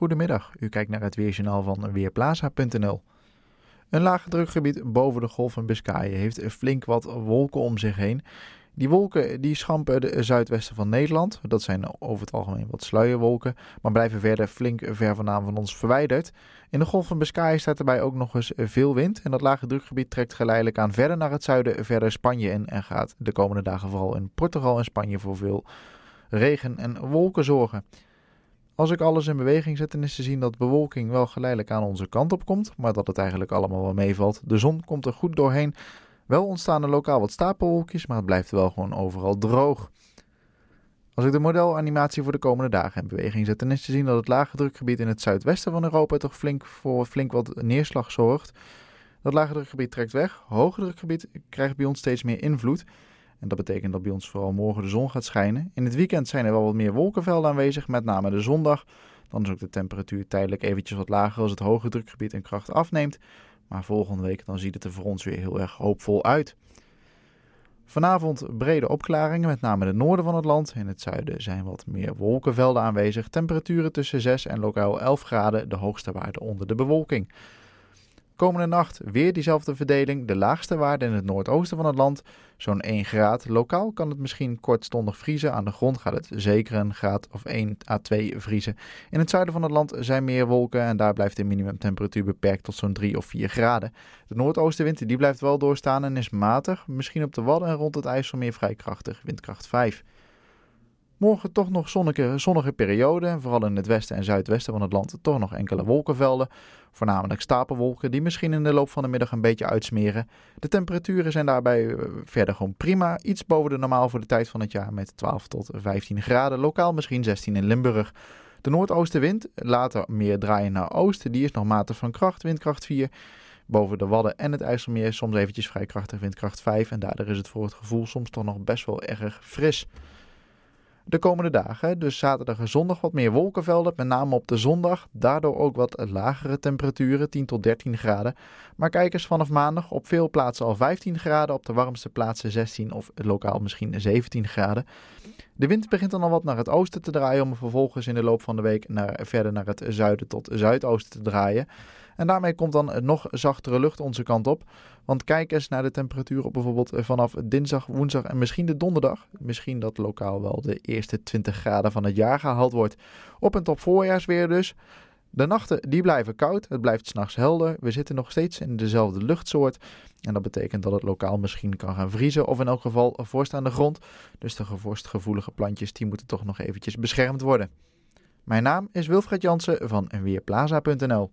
Goedemiddag, u kijkt naar het weerjournaal van Weerplaza.nl. Een lage drukgebied boven de golf van Biscayen heeft flink wat wolken om zich heen. Die wolken die schampen de zuidwesten van Nederland. Dat zijn over het algemeen wat sluierwolken, maar blijven verder flink ver vandaan van ons verwijderd. In de golf van Biscayen staat erbij ook nog eens veel wind. En dat lage drukgebied trekt geleidelijk aan verder naar het zuiden, verder Spanje in. En gaat de komende dagen vooral in Portugal en Spanje voor veel regen en wolken zorgen. Als ik alles in beweging zet, dan is te zien dat bewolking wel geleidelijk aan onze kant op komt, maar dat het eigenlijk allemaal wel meevalt. De zon komt er goed doorheen. Wel ontstaan er lokaal wat stapelwolkjes, maar het blijft wel gewoon overal droog. Als ik de modelanimatie voor de komende dagen in beweging zet, dan is te zien dat het lage drukgebied in het zuidwesten van Europa toch flink voor flink wat neerslag zorgt. Dat lage drukgebied trekt weg, hoge drukgebied krijgt bij ons steeds meer invloed. En dat betekent dat bij ons vooral morgen de zon gaat schijnen. In het weekend zijn er wel wat meer wolkenvelden aanwezig, met name de zondag. Dan is ook de temperatuur tijdelijk eventjes wat lager als het hoge drukgebied in kracht afneemt. Maar volgende week dan ziet het er voor ons weer heel erg hoopvol uit. Vanavond brede opklaringen, met name in het noorden van het land. In het zuiden zijn wat meer wolkenvelden aanwezig. Temperaturen tussen 6 en lokaal 11 graden, de hoogste waarde onder de bewolking. Komende nacht weer diezelfde verdeling, de laagste waarde in het noordoosten van het land, zo'n 1 graad. Lokaal kan het misschien kortstondig vriezen, aan de grond gaat het zeker een graad of 1 à 2 vriezen. In het zuiden van het land zijn meer wolken en daar blijft de minimumtemperatuur beperkt tot zo'n 3 of 4 graden. De noordoostenwind die blijft wel doorstaan en is matig, misschien op de wadden en rond het IJsselmeer vrij krachtig, windkracht 5. Morgen toch nog zonnige, zonnige periode. En vooral in het westen en zuidwesten van het land toch nog enkele wolkenvelden. Voornamelijk stapelwolken die misschien in de loop van de middag een beetje uitsmeren. De temperaturen zijn daarbij eh, verder gewoon prima. Iets boven de normaal voor de tijd van het jaar met 12 tot 15 graden. Lokaal misschien 16 in Limburg. De noordoostenwind, later meer draaien naar oosten, die is nog matig van kracht, windkracht 4. Boven de Wadden en het IJsselmeer soms eventjes vrij krachtig, windkracht 5. En daardoor is het voor het gevoel soms toch nog best wel erg fris de komende dagen. Dus zaterdag en zondag wat meer wolkenvelden, met name op de zondag. Daardoor ook wat lagere temperaturen, 10 tot 13 graden. Maar kijkers vanaf maandag op veel plaatsen al 15 graden, op de warmste plaatsen 16 of lokaal misschien 17 graden. De wind begint dan al wat naar het oosten te draaien om vervolgens in de loop van de week naar, verder naar het zuiden tot zuidoosten te draaien. En daarmee komt dan nog zachtere lucht onze kant op. Want kijk eens naar de temperaturen bijvoorbeeld eh, vanaf dinsdag, woensdag en misschien de donderdag. Misschien dat lokaal wel de eerste 20 graden van het jaar gehaald wordt. Op een top voorjaarsweer dus. De nachten die blijven koud, het blijft s'nachts helder. We zitten nog steeds in dezelfde luchtsoort. En dat betekent dat het lokaal misschien kan gaan vriezen of in elk geval vorst aan de grond. Dus de gevorstgevoelige plantjes die moeten toch nog eventjes beschermd worden. Mijn naam is Wilfred Jansen van Weerplaza.nl